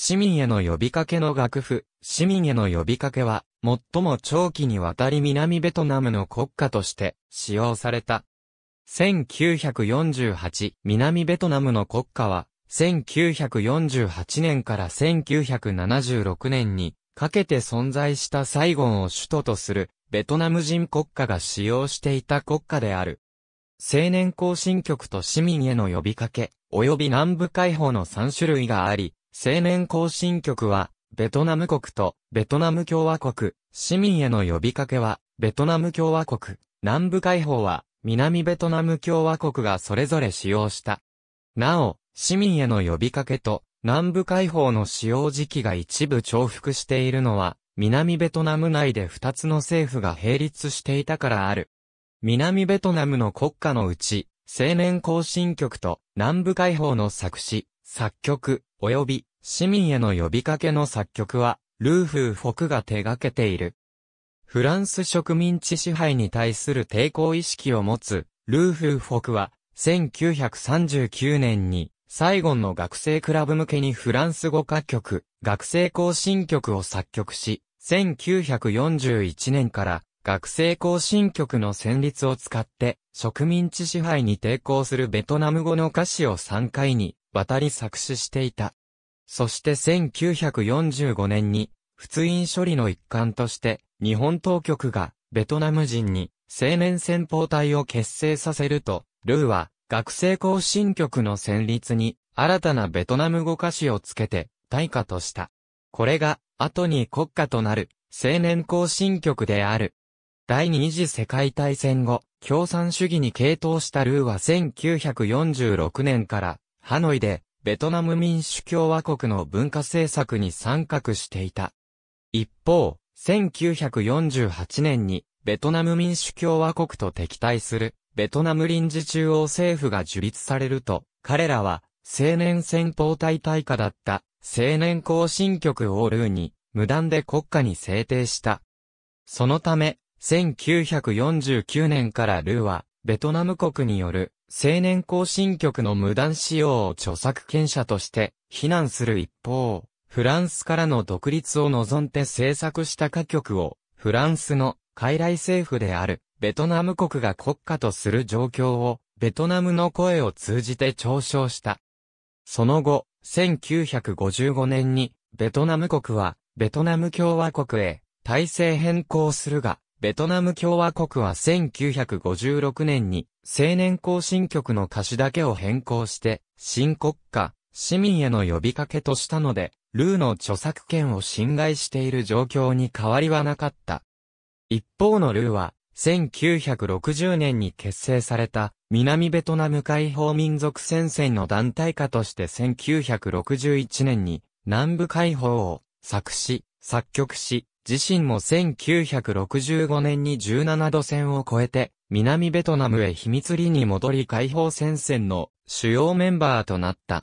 市民への呼びかけの楽譜、市民への呼びかけは、最も長期にわたり南ベトナムの国家として使用された。1948、南ベトナムの国家は、1948年から1976年にかけて存在したサイゴンを首都とするベトナム人国家が使用していた国家である。青年行進局と市民への呼びかけ、及び南部解放の3種類があり、青年行進局は、ベトナム国とベトナム共和国、市民への呼びかけは、ベトナム共和国、南部解放は、南ベトナム共和国がそれぞれ使用した。なお、市民への呼びかけと、南部解放の使用時期が一部重複しているのは、南ベトナム内で二つの政府が並立していたからある。南ベトナムの国家のうち、青年行進局と南部解放の作詞、作曲、及び市民への呼びかけの作曲は、ルーフー・フォクが手掛けている。フランス植民地支配に対する抵抗意識を持つ、ルーフー・フォクは、1939年に、サイゴンの学生クラブ向けにフランス語歌曲、学生行進曲を作曲し、1941年から学生行進曲の旋律を使って植民地支配に抵抗するベトナム語の歌詞を3回に渡り作詞していた。そして1945年に、普通院処理の一環として、日本当局が、ベトナム人に、青年戦法隊を結成させると、ルーは、学生行進局の旋律に、新たなベトナム語歌詞をつけて、対価とした。これが、後に国家となる、青年行進局である。第二次世界大戦後、共産主義に傾倒したルーは1946年から、ハノイで、ベトナム民主共和国の文化政策に参画していた。一方、1948年にベトナム民主共和国と敵対するベトナム臨時中央政府が樹立されると、彼らは青年戦法隊対下だった青年行進局オールーに無断で国家に制定した。そのため、1949年からルーはベトナム国による青年行進局の無断使用を著作権者として非難する一方、フランスからの独立を望んで制作した歌曲を、フランスの傀儡政府であるベトナム国が国家とする状況を、ベトナムの声を通じて嘲笑した。その後、1955年に、ベトナム国は、ベトナム共和国へ、体制変更するが、ベトナム共和国は1956年に、青年行進曲の歌詞だけを変更して、新国家、市民への呼びかけとしたので、ルーの著作権を侵害している状況に変わりはなかった。一方のルーは、1960年に結成された南ベトナム解放民族戦線の団体化として1961年に南部解放を作詞、作曲し、自身も1965年に17度線を越えて、南ベトナムへ秘密裏に戻り解放戦線の主要メンバーとなった。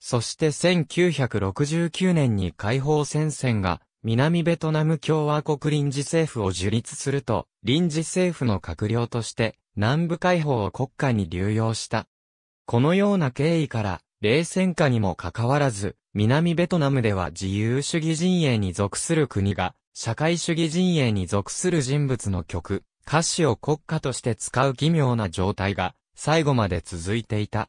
そして1969年に解放戦線が南ベトナム共和国臨時政府を樹立すると、臨時政府の閣僚として南部解放を国家に流用した。このような経緯から、冷戦下にもかかわらず、南ベトナムでは自由主義陣営に属する国が社会主義陣営に属する人物の曲、歌詞を国家として使う奇妙な状態が最後まで続いていた。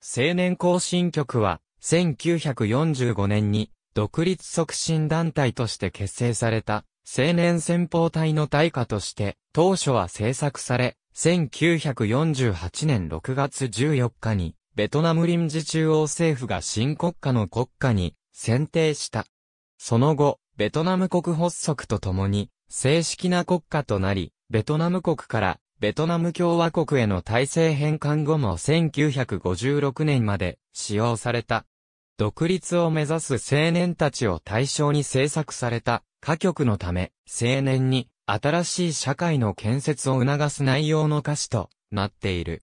青年行進局は1945年に独立促進団体として結成された青年先方隊の対価として当初は制作され1948年6月14日にベトナム臨時中央政府が新国家の国家に選定した。その後、ベトナム国発足とともに、正式な国家となり、ベトナム国からベトナム共和国への体制返還後も1956年まで使用された。独立を目指す青年たちを対象に制作された歌曲のため、青年に新しい社会の建設を促す内容の歌詞となっている。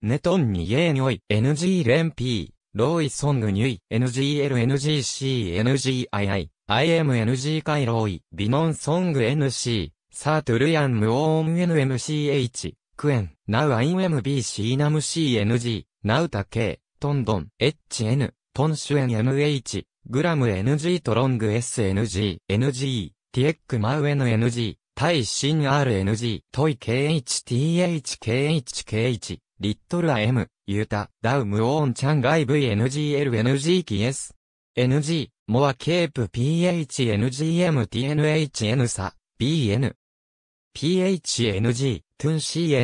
ネトンニエーニョイ、NG ピー、ローイソングニュイ、NGLNGCNGII、IMNG 回ロイ、ビノンソング NC、サートゥルヤンムオーン NMCH、クエン、ナウイン m b c ナム CNG、ナウタ K、トンドン、HN、トンシュエン m h グラム NG トロング SNG、NG、ティエックマウ NNG、タイシン RNG、トイ KHTHKHKH、リットル AM、ユータ、ダウムオーンチャンガイ VNGLNG キエス、NG、モアケープ PHNGMTNHN サ、BN。PHNG、トゥン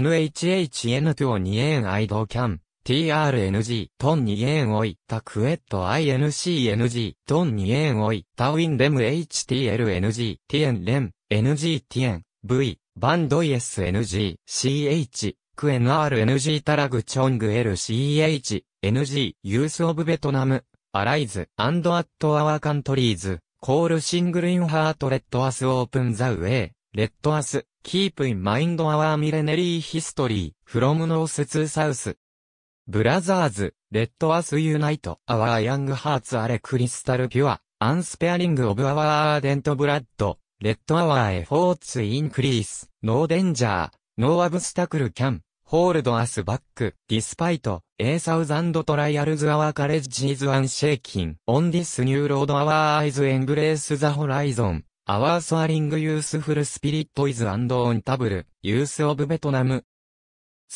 CNHHN トゥオニエンアイドキャン。TRNG、トンに円をいったクエット INCNG、トンに円をいったウィンレム HTLNG、ティエンレム、NG ティエン、V、バンド ESNG、CH、クエン RNG タラグチョング LCH、NG、ユースオブベトナム、Arise and at our countries, call single in heart let us open the way, let us keep in mind our millenary history from north to south. Brothers, let us unite our young hearts are crystal pure, unsparing of our ardent blood, let our efforts increase, no danger, no obstacle can. hold us back, despite, a thousand trials our courage is unshaking. On this new road our eyes embrace the horizon. Our soaring youthful spirit is untountable. Youth of Vietnam.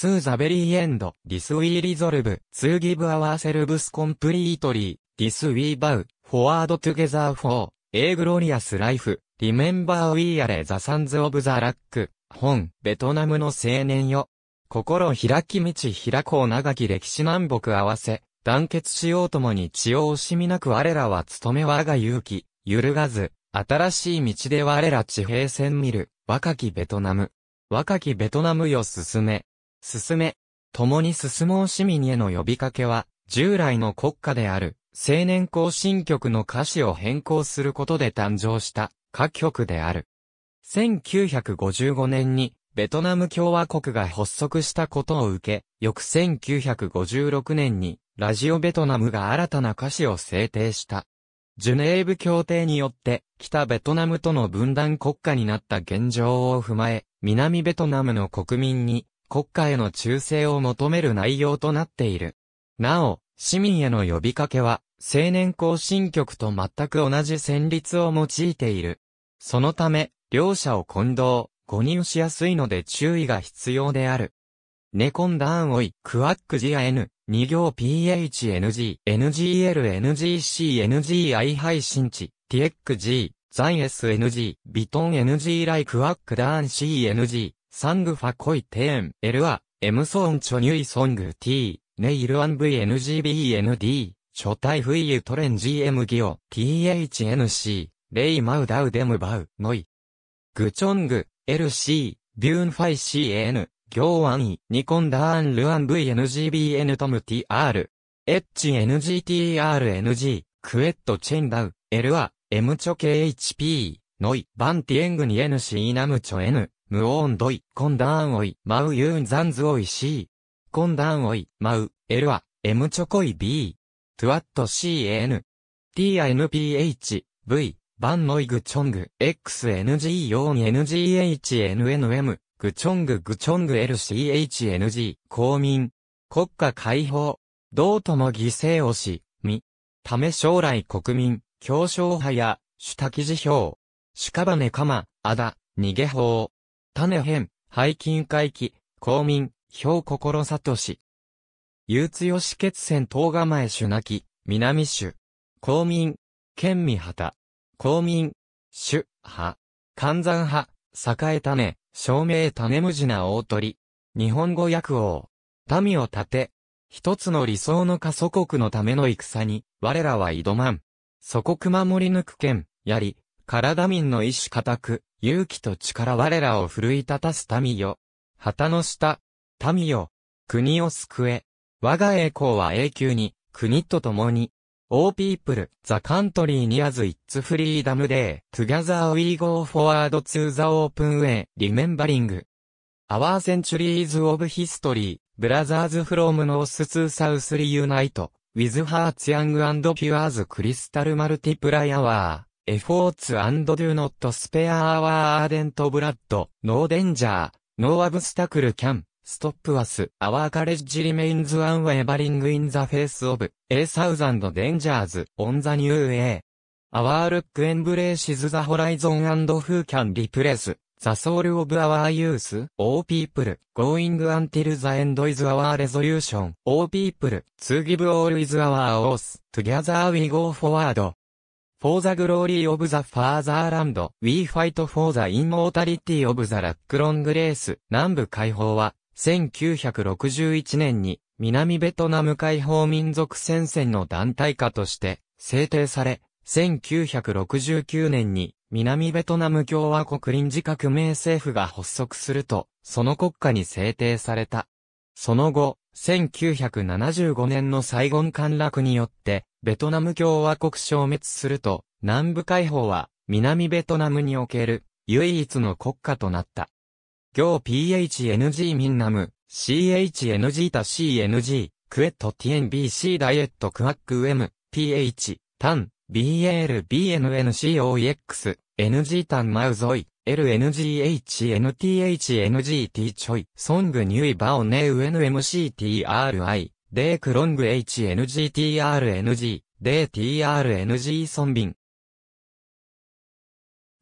To the very end, this we resolve, to give ourselves completely, this we bow, forward together for, a glorious life, remember we are the sons of the rock, 本、ベトナムの青年よ。心開き道開こう長き歴史南北合わせ、団結しようともに血を惜しみなく我らは務め我が勇気、揺るがず、新しい道で我ら地平線見る、若きベトナム。若きベトナムよ進め。進め。共に進もう市民への呼びかけは、従来の国家である、青年行進曲の歌詞を変更することで誕生した、歌曲である。1955年に、ベトナム共和国が発足したことを受け、翌1956年に、ラジオベトナムが新たな歌詞を制定した。ジュネーブ協定によって、北ベトナムとの分断国家になった現状を踏まえ、南ベトナムの国民に、国家への忠誠を求める内容となっている。なお、市民への呼びかけは、青年行進局と全く同じ旋律を用いている。そのため、両者を混同、誤認しやすいので注意が必要である。ネコンダーンオイ、クワックジア N、二行 PHNG、NGL、NGC、NGI 配信値、TXG、ザイ SNG、ビトン NG ライクワックダーン CNG、サングファコイテーン、エルア、エムソーンチョニュイソング T、ネイルアン VNGBND、初対フイユトレン GM ギオ、THNC、レイマウダウデムバウ、ノイ。グチョング、LC、ビューンファイ CN、行ンイ、ニコンダーンルアン VNGBN トム TR、HNGTRNG、クエットチェンダウ、L は、M チョ KHP、ノイ、バンティエングニ N シー、ナムチョ N、ムオーンドイ、コンダーンオイ、マウユーンザンズオイ C、コンダーンオイ、マウ、L は、M チョコイ B、トゥアット CN、TINPH、V、バンノイグチョング、XNG4NGHNNM、グチョンググチョング LCHNG、公民、国家解放、道とも犠牲をし、み、ため将来国民、強商派や、主滝辞表、主かばねかま、あだ、逃げ法、種編、背筋回帰、公民、表心里し。憂鬱よし決戦東構え主なき、南主、公民、県見旗、公民、主、派、観山派、栄種、照明種無地な大鳥。日本語訳王。民を立て。一つの理想の過祖国のための戦に、我らは挑まん。祖国守り抜く剣、やり、体民の意志固く、勇気と力我らを奮い立たす民よ。旗の下、民よ。国を救え。我が栄光は永久に、国と共に。All people, the country nears its freedom day, together we go forward to the open way, remembering. Our centuries of history, brothers from north to south reunite, with hearts young and pure as crystal multiply our efforts and do not spare our ardent blood, no danger, no obstacle can. Stop us, our courage remains unwavering in the face of a thousand dangers on the new way. Our look embraces the horizon and who can replace the soul of our youth, O people, going until the end is our resolution, O people, to give all is our oath, together we go forward. For the glory of the fatherland, we fight for the immortality of the lack long grace. 南部解放は、1961年に南ベトナム解放民族戦線の団体化として制定され、1969年に南ベトナム共和国臨時革命政府が発足すると、その国家に制定された。その後、1975年のサイゴン陥落によって、ベトナム共和国消滅すると、南部解放は、南ベトナムにおける、唯一の国家となった。行 PHNG ミンナム、CHNG た CNG、クエット TNBC ダイエットクワック M、PH、タン、BAL、BNNCOEX、NG タンマウゾイ、LNGHNTHNGT ちょい、ソングニュイバオネウ NMCTRI、デークロング HNGTRNG、デー TRNG ソンビン。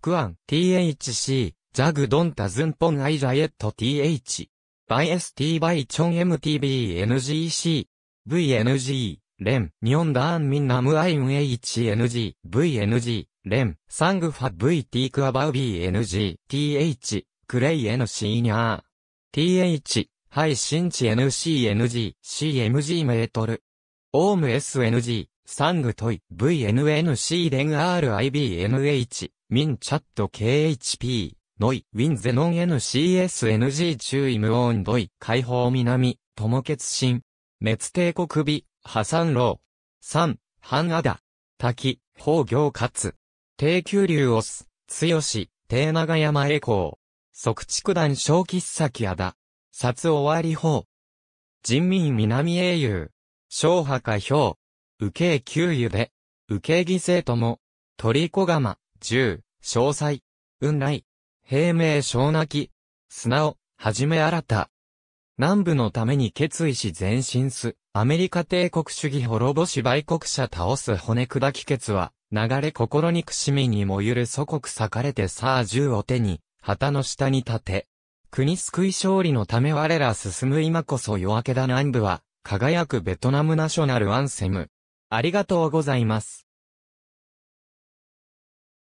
クワン、THC、ジャグドンタズンポンアイジャエット th。バイ ST バイチョン MTBNGC。VNG。レン、ニョンダーンミンナムアイム HNG、VNG、レン、サングファ VT クアバウ BNG、TH、クレイエシーニャー。TH、ハイシンチ NCNG、CMG メートル。オーム SNG、サングトイ、VNNC レン RIBNH、ミンチャット KHP。ノイ、ウィンゼノン NCSNG 注意無音ドイ、解放南、友結神、滅帝国美、破産老、三、半アダ、滝、宝行つ、低急流オス、強し、低長山栄光、即畜団小喫先やだ、殺終わり法、人民南英雄、昭波下表、受け給油で、受け犠牲とも、鳥子釜、十、詳細、雲来、平明小泣き、砂を、はじめ新た。南部のために決意し前進す、アメリカ帝国主義滅ぼし売国者倒す骨砕き決は、流れ心にくしみにもゆる祖国裂かれてさあ銃を手に、旗の下に立て。国救い勝利のため我ら進む今こそ夜明けだ南部は、輝くベトナムナショナルアンセム。ありがとうございます。